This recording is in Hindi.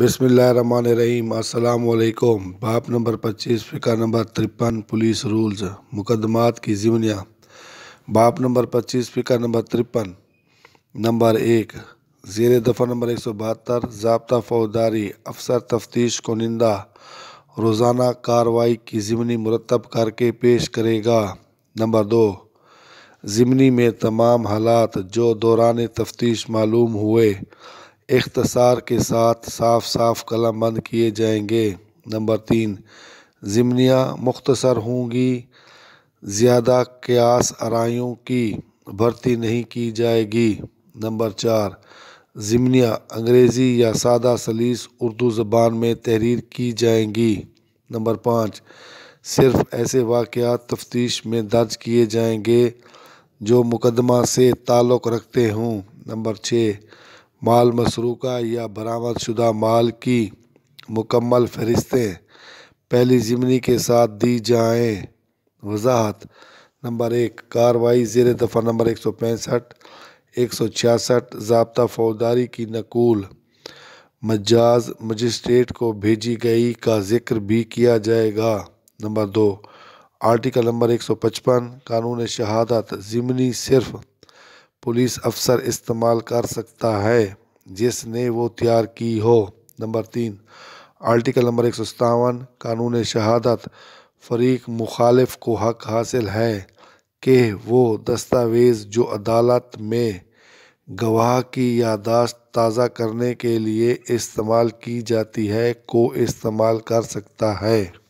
बिसमीम अल्लाम बाप नंबर पच्चीस फ़िका नंबर तिरपन पुलिस रूल्स मुकदमात की ज़िमनिया बाप नंबर पच्चीस फ़िका नंबर तिरपन नंबर एक ज़ेर दफ़ा नंबर एक सौ बहत्तर जबता फौजदारी अफसर तफ्तीश निंदा रोज़ाना कार्रवाई की ज़िमनी मुरतब करके पेश करेगा नंबर दो ज़िमनी में तमाम हालात जो दौरान तफ्तीश मालूम हुए इख्तसार के साथ साफ साफ कलम बंद किए जाएंगे नंबर तीन जिमनियाँ मुख्तसर होंगी ज़्यादा क्यास आरायों की भर्ती नहीं की जाएगी नंबर चार ज़मनियाँ अंग्रेज़ी या सादा सलीस उर्दू ज़बान में तहरीर की जाएंगी नंबर पाँच सिर्फ ऐसे वाक़ात तफ्तीश में दर्ज किए जाएंगे जो मुकदमा से ताल्लुक़ रखते हों नंबर छः माल मसरूक़ा या बरामदशुदा माल की मुकम्मल फ़हरिस्तें पहली ज़िमनी के साथ दी जाएँ वजाहत नंबर एक कार्रवाई ज़ेर दफ़ा नंबर एक सौ पैंसठ एक सौ छियासठ जबता फौजदारी की नकूल मजाज मजिस्ट्रेट को भेजी गई का जिक्र भी किया जाएगा नंबर दो आर्टिकल नंबर एक सौ पचपन कानून शहादत ज़िमनी सिर्फ पुलिस अफसर इस्तेमाल कर सकता है जिसने वो तैयार की हो नंबर तीन आर्टिकल नंबर एक सौ सतावन कानून शहादत फरीक मुखालफ को हक हासिल है कि वो दस्तावेज़ जो अदालत में गवाह की यादाश्त ताज़ा करने के लिए इस्तेमाल की जाती है को इस्तेमाल कर सकता है